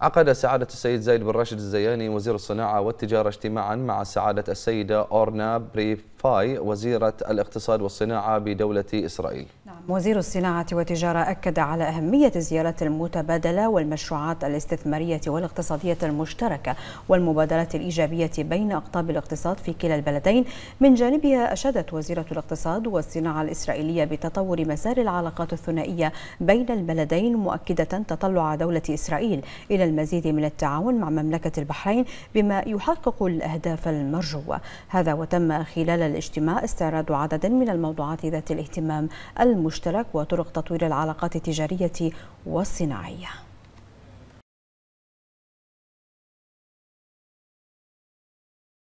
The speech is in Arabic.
عقد سعادة السيد زايد بن راشد الزياني وزير الصناعة والتجارة اجتماعا مع سعادة السيدة أورنا بريفاي وزيرة الاقتصاد والصناعة بدولة إسرائيل وزير الصناعة والتجارة أكد على أهمية الزيارات المتبادلة والمشروعات الاستثمارية والاقتصادية المشتركة والمبادلات الإيجابية بين أقطاب الاقتصاد في كلا البلدين من جانبها أشادت وزيرة الاقتصاد والصناعة الإسرائيلية بتطور مسار العلاقات الثنائية بين البلدين مؤكدة تطلع دولة إسرائيل إلى المزيد من التعاون مع مملكة البحرين بما يحقق الأهداف المرجوة هذا وتم خلال الاجتماع استعراض عدد من الموضوعات ذات الاهتمام المشترك المشترك وطرق تطوير العلاقات التجارية والصناعية